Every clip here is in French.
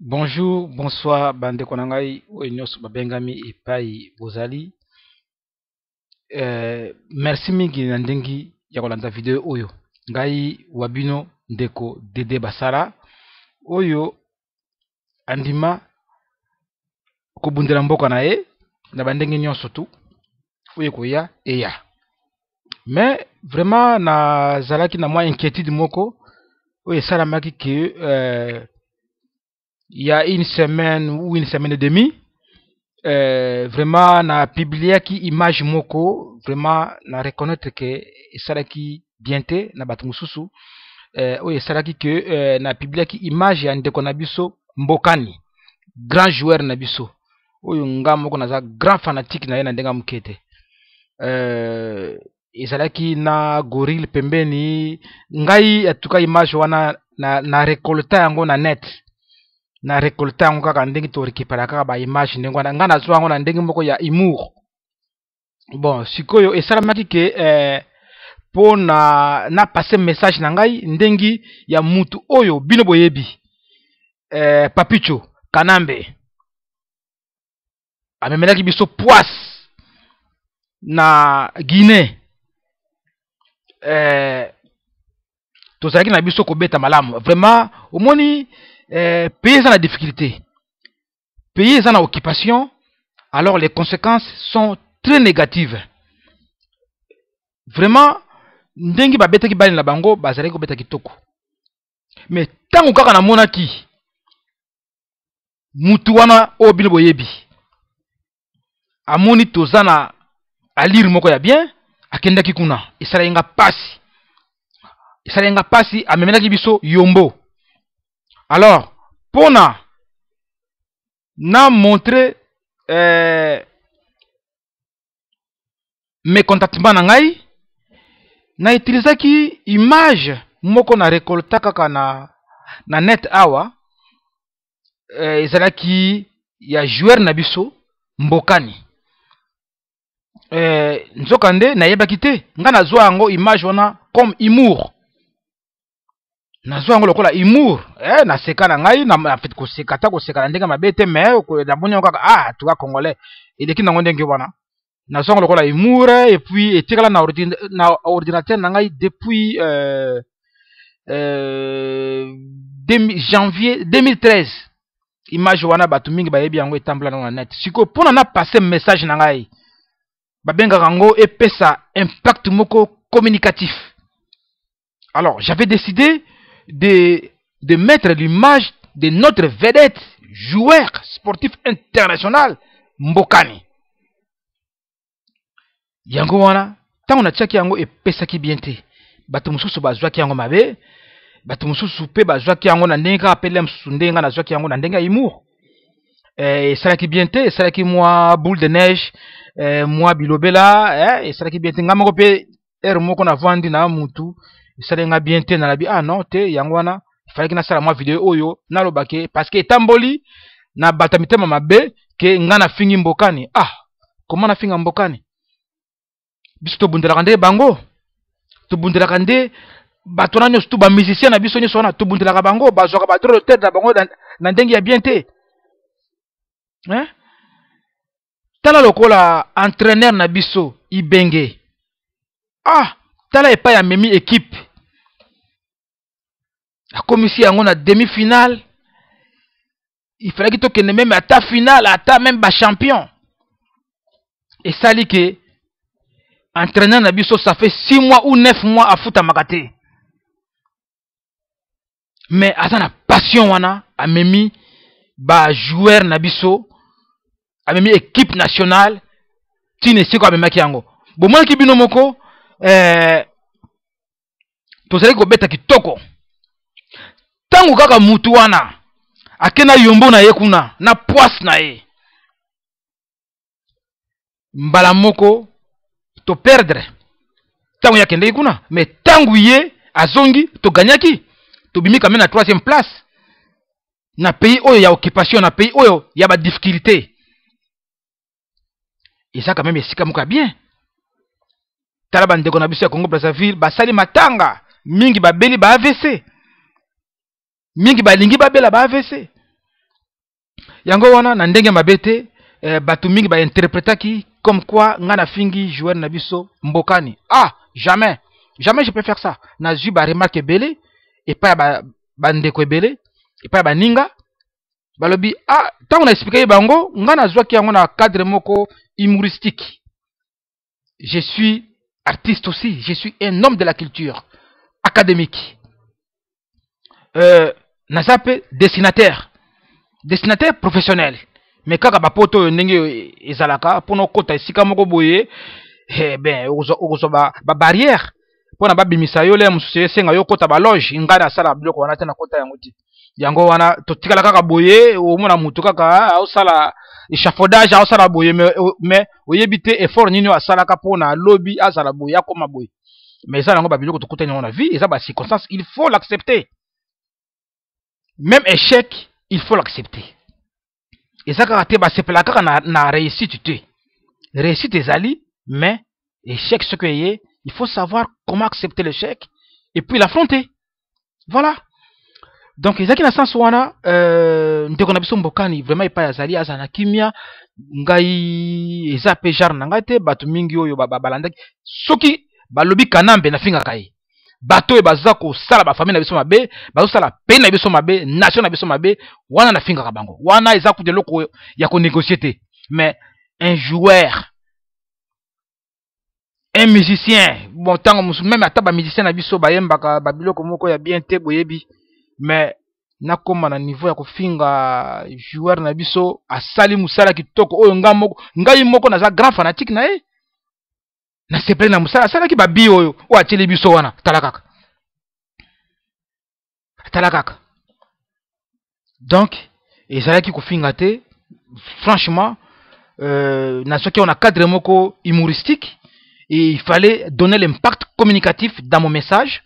bonjour bonsoir bandeko na ngai oyo nyonso babengami epai bozali eh, merci mingi na ndengi ya kolanda video oyo ngai wa bino ndeko dede basala oyo andima kobundela mboka na ye na bandenge nyonso tu oyo koya eya me vraiment nazalaki na mwa inquiétude moko oyo esalamaki ke eh, il y a une semaine ou une semaine et demie euh, vraiment na publiaki image moko vraiment na reconnaître ke esalaki bien te na bato mosusu euh, oyo esalaki ke euh, na publiaki image ya ndeko na biso mbokani grand joueur na biso oyo nga moko naza grand fanatique na ye na ndenge moke te euh, ezalaki na gorille pembeni ngai atuka image wana na, na recolta yango na net na récolte yango kaka ndenge torécupéra kaka baimage ndenge wana ngai nazwa yango na ndenge moko ya humour bon sikoyo esalamaki ke eh, mpo na na passe message na ngai ndengi ya mutu oyo bino boyebi eh, papicho kanambe amemelaki biso poise na guinée eh, tozalaki na biso kobeta malamu vraiment omoni euh, pays dans la difficulté, pays dans occupation, alors les conséquences sont très négatives. Vraiment, ndengi babetaki bali na bango bazalaki kobeta kitoko Mais ntango kaka na mutu wana oyo bino boyebi amoni tozana a lire moko ya bien ki kuna esalaki nga mpasi esalaki nga mpasi biso yombo alors mpo na na montre eh, mécontentement na ngai na utilizaki image moko na récolta kaka na, na net awa eh, ezalaki ya joueur na biso mbokani eh, nzokande nayebaki te ngai nazwa yango image wana comme humour nazwa yango lokola humour eh, naseka na ngai koseka ata koseka na ndenge mabe te me da yango kaka ah tuka congolais eleki nango ndenge wana nazwa yango lokola puis et etikala na, ordina, na ordinateur na ngai depuis euh, euh, janvier 2013 image wana batumingi mingi bayebi yango etambola na net sikoyo pona na passer message na ngai babengaka yango epesa impact moko communicatif alors j'avais décidé de, de mettre l'image de notre vedette, joueur sportif international Mbokani. Yango wana, tant on a tchaki yango epesaki bien te. Bato mosusu bazwaki yango mabe, bato mosusu mpe bazwaki yango na ndenge kaka apele mosusu ndenge nga nazwaki yango na ndenge ya humour. Eh, esalaki bien te esalaki mwa boule de neige eh, mwa bilobela eh, esalaki bien te nga moko mpe ere moko navandi na mutu esaleli nga bien te nalobi ah non te yango wana efalaki nasala mwa video oyo nalobake parceke etamboli na bato ya mitema mabe ke nga nafingi mbokani ah koma nafinga mbokani biso tobundelaka nde bango tobundelaka nde bato wana nyonso tu bamusicien na biso nyonso wana tobundelaka bango bazwaka badrodo tere na bango na ndenge ya bien te eh? tala lokola entraîneur na biso ibenge ah tala epai amemi ekipe Comme ici akomisi yango na demi finale Il que ifalaki même à ta finale à ta ata Et ça esali que entraîneur na ça fait 6 mois ou 9 mois à Makaté mais ça na passion wana ba joueur na a amemi équipe nationale ntina esiko amemaki yango bomonaki bino moko que eh, tozalaki kobeta kitoko ntango kaka mutu wana ake na yombo na ye kuna na poise na ye mbala moko toperdre ntango ye akendeki kuna me ntango ye azongi toganyaki tobimi kame na 3ième place na pays oyo ya occupation na pays oyo ya badifficulté eza quand même esika moko ya bien tala bandeko na biso ya congo brazzaville basali matanga mingi babeli ba avc mingi balingi babela ba AVC yango wana na ndenge mabete te eh, ba mingi comme quoi nga fingi joueur na biso mbokani ah jamais jamais je peux faire ça nazwi ba remarque epai et pas ba et pas ba ninga balobi ah a expliqué bango nga nazwaki yango na cadre moko humoristique je suis artiste aussi je suis un homme de la culture académique euh, nazape destinataire destinataire professionnel Mais kaka bapoto oyo ndenge ezalaka mpona isika esika moko boye eh ben okozwa babarrière ba mpona babimisa yo laya mosusu esenga yo ba baloge ngai sala biloko wana te nakota yango te yango wana totikala kaka boye omona motu kaka ah, aosala échafaudage aosala boye me oh, oyebi te effort nini oyo asalaka lobby, alobi azala boye akoma boye mais eza yango babiloko tokutani yango na vie eza bacirconstance il faut l'accepter même échec, il faut l'accepter. que ça, quand la na, réussi, réussite te réussite mais échec y est, il faut savoir comment accepter l'échec et puis l'affronter voilà donc a na sens euh, ndeko na biso vraiment epai na kimia ngai eza na ngai te bato mingi oyo soki balobi kanambe bato e Bazako, ba bafamile na biso mabe Sala peine na biso mabe nation na biso mabe wana finga kabango wana eza kuta eloko ya ko te mais un joueur un musicien bon ntango mosusu à ata bamusicien na biso babilo babiloko moko ya bien te boyebi mais nakóma na niveau ya finga joueur na biso asali ki kitoko oyo ngai moko ngai moko za grand fanatique na na sepele na musala asalaki babi oyo oyo atieli biso wana tala kaka tala kaka donc ezalaki kofinga te franchement euh, on a cadre moko humoristique et il fallait donner l'impact communicatif dans mon message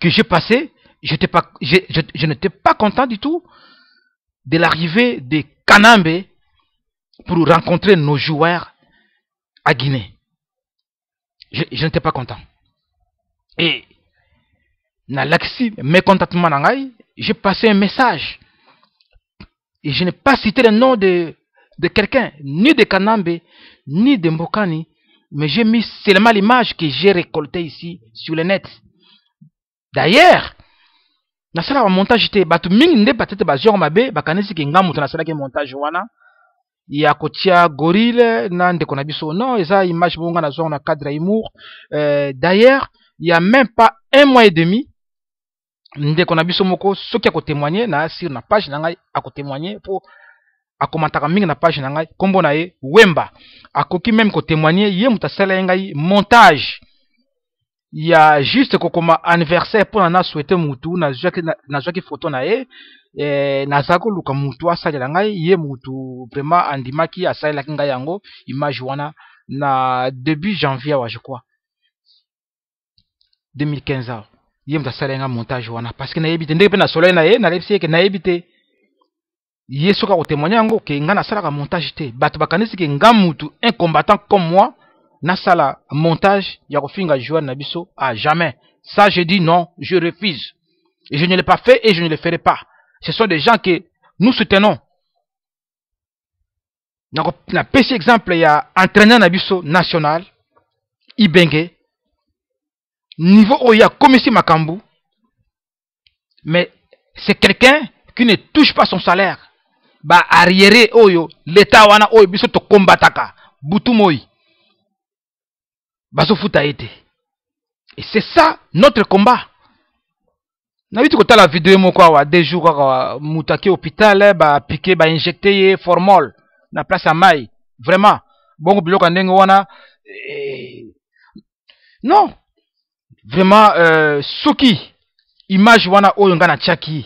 que j'ai passé. je, je, je n'étais pas content du tout de l'arrivée des Kanambe pour rencontrer nos joueurs à Guinée je, je n'étais pas content et na lakisi mécontentement na ngai j'ai passé un message et je n'ai pas cité le nom de, de quelqu'un ni de Kanambe ni de Mbokani mais j'ai mis seulement l'image que j'ai récoltée ici sur le net d'ailleurs nasalaka montage était, bato mingi nde batete bazwaka mabe bakanisiki ngambu to que montage wana il y a un gorille na biso non une image bonga na cadre euh, d'ailleurs il y a même pas un mois et demi ndeko na biso moko soki témoigner, na sur na page na ngai a commenter ka mingi na page na ngai nkombo na ye wemba akoki même ko ye ngai montage a juste un anniversaire pour na a souhaite moutou, na, photo eh, naza koluka mutu asalela ngai ye mutu vraiment andimaki asalelaki ngai yango image wana na début janvier awa je crois 2015 awa ye mutu ngai montage wana parce que nayebi te ndenge mpe na soleil na ye nayebisi yeke nayebi te ye soki akotémoigne yango ke ngai nasalaka montage te bato bakansi ke nga mutu un combattant comme moi nasala montage ya kofinga joueur na biso a jamais ça je dis non je refuse et je ne l'ai pas fait et je ne le ferai pas ce sont des gens que nous soutenons. Donc, le petit exemple y entraîneur un entraîneur national Ibenge niveau où il y a Commissaire makambu mais c'est quelqu'un qui ne touche pas son salaire Bah, arriéré oyo l'état wana oyo biso to combataka, butu moi sofuta. ete et c'est ça notre combat nayuti la video moko kwa wa jour jours kwa ake hôpital ba ye formol na place ya mai vraiment bongo biloko wana eh, non vraiment euh, soki image wana oyo na chaki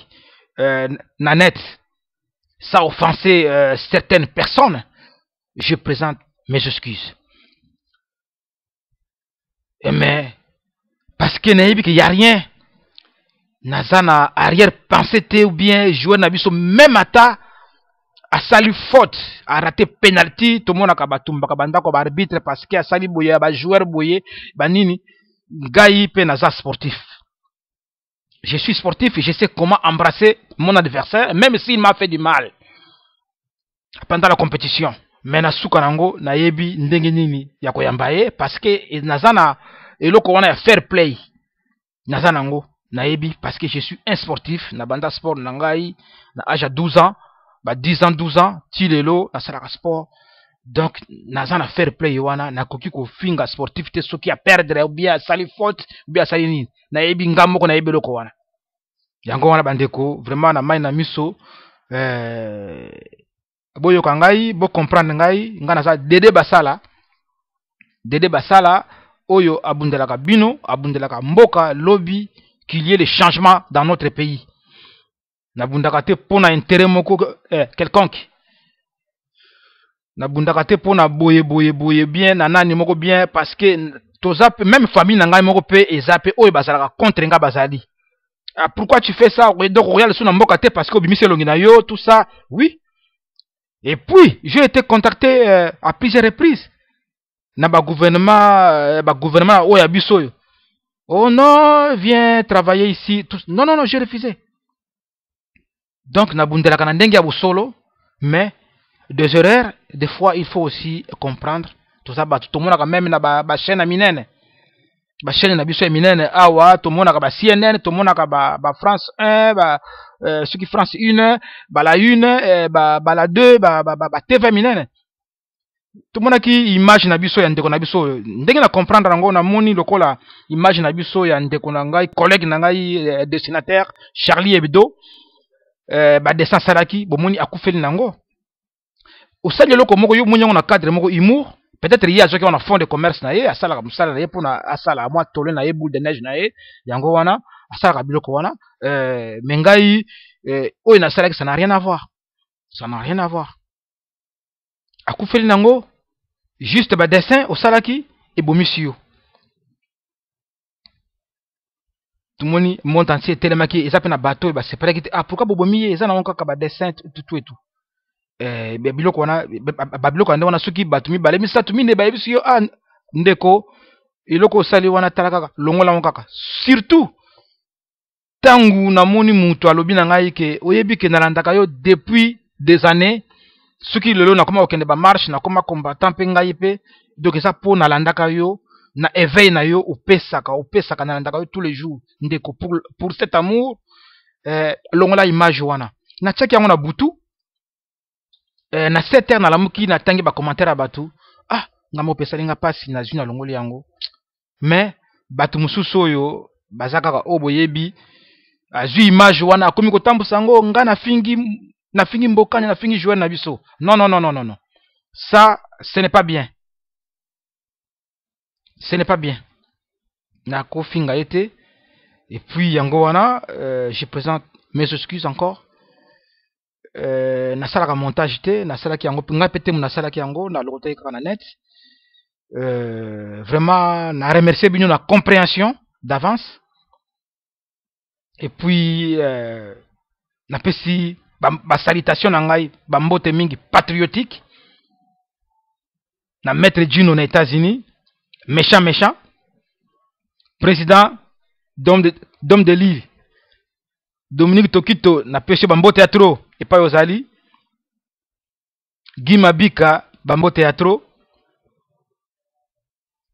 euh, na net ça offensé euh, certaines personnes je présente mes excuses eh, mais parce que nayebi y ya rien Nazana arrière pensée te ou bien joueur na biso même ata asali faute arate penalty tomonaka batumbaka bandako arbitre parce que asali boye joueur boye banini ngai pe naza sportif je suis sportif et je sais comment embrasser mon adversaire même s'il m'a fait du mal pendant la compétition Mais nasuka nango yebi ndenge nini ya parce que naza eloko wana ya fair play naza Naebi, parce que je suis un sportif na banda sport nangai na age ya 12 ans ba 10 ans 12 ans ti lelo sala sport donc naza na fair play wana nakoki kofinga sportif te soki ou oubien sali faute oubien sali nini nayebi nga moko nayebi eloko wana yango wana bandeko vraiment na mai na miso eh, boyoka bo comprendre ngai na za dede basala dede basala oyo abundelaka bino abundelaka mboka lobby qu'il y ait les changements dans notre pays nabundaka pour na moko eh, quelconque nabundaka pour na boye boye boye bien na nani moko bien parce que toza même famille n'anga ngai moko pe ezape mpe oyo bazalaka contre nga bazali ah, pourquoi tu fais ça donc royal lisu na mboka parce que obimisi elongi yo tout ça oui et puis j'ai été contacté euh, à plusieurs reprises na gouvernement euh, gouvernement, oyo ya biso Oh non, viens travailler ici. Non, non, non, j'ai refusé. Donc, Nabundelakana Ndenge solo, mais des erreurs, des fois, il faut aussi comprendre tout ça. Bah, tout le monde a même une chaîne minene. La chaîne na biso Ah awa tout le monde a CNN, tout le monde a France 1, euh, ceux qui France 1, la 1, euh, la 2, la ba, TV tomonaki image na biso ya ndeko na biso oyo ndenge na comprendre yango namoni lokola image na biso ya ndeko na ngai collègue na ngai eh, dessinateur charlie hebdo eh, badessin asalaki bomoni akufeli na yango osali eloko moko yo omoni yango na cadre moko humour peut-être ye azwaki wana fond de commerce na ye asalaka mosala na ye mpona asala mwa tole na ye boule de neige na ye yango wana asalaka biloko wana eh, me ngai eh, oyo nasalaki ça na rien à voir ça na rien à voir akufeli nango juste badessin osalaki ebomisi yo tomoni monde entier etelemaki eza mpe na bato oyo baseparaki te ah pourkui bobomi ye eza nango kaka badessin tutu etu eh, biloko wana babiloko ya nde wana soki bato mibale misato mine bayebisi yo ah ndeko eloko osali wana tala kaka longola yango kaka surtout ntango namoni moto alobi na ngai ke oyebi ke nalandaka yo depuis des années soki lelo nakoma kokende bamarshe nakoma combattant mpe ngai mpe donc eza mpo nalandaka yo na éveil na yo opesaka opesaka nalandaka yo tous les jours ndeko pour, pour cet amour eh, longola image wana natiaki yango na butu eh, na sept heure nalamuki natangi bacommentaire ya bato ah ngambo opesali nga mpasi nazwi nalongoli yango me bato mosusu oyo baza kaka oyo boyebi azwi image wana akomi kotambusa yango ngai nafingi mbokane na nafingi jouer, na biso non non non non non ça ce n'est pas bien ce n'est pas bien Nako finga été. et puis yango euh, je présente mes excuses encore euh, nasalaka montage sala ki yango ngai mpe sala ki yango ka na net euh, vraiment na remercier bino na compréhension d'avance et puis euh, napesi basalitation na ngai bambote mingi patriotique na maître juno na états-unis méchant méchant président dome de, dome de lille dominique tokito napesi yo bambote ya tro epai ozali guy mabika bambote ya tro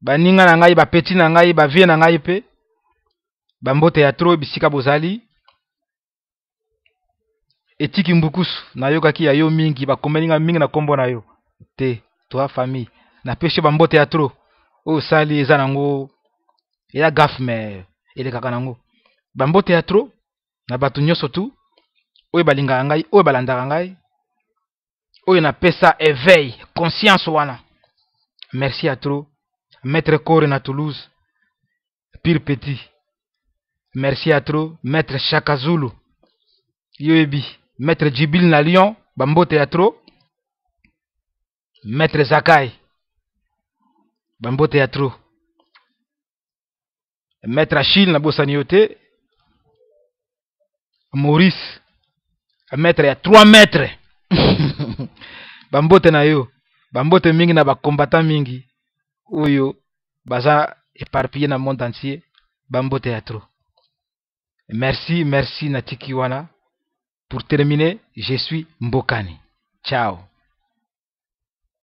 baninga na ngai bapeti na ngai bavie na ngai mpe bambote ya tro bisika bozali etiki mbukusu nayokaki ya yo mingi bakomelinga mingi na nkombo na yo te toa famille napeshe bambote ya tro oyo osali eza nango eya gafe me elekaka nango bambote ya tro na bato nyonso tu oyo balingaka ngai oyo balandaka ngai oyo napesa éveil conscience wana merci ya tro maître core na toulouse pire petit merci ya tro maître chakazulu yoyebi maître jibil na lyon bambote ya tro maître zakai bambote ya tro maître achille nabosani yo te maurice maître ya trois maître bambote na yo bambote mingi na bacombatant mingi oyo baza éparpillé na monde entier bambote ya tro merci merci natiki wana Pour terminer, je suis Mbokani. Ciao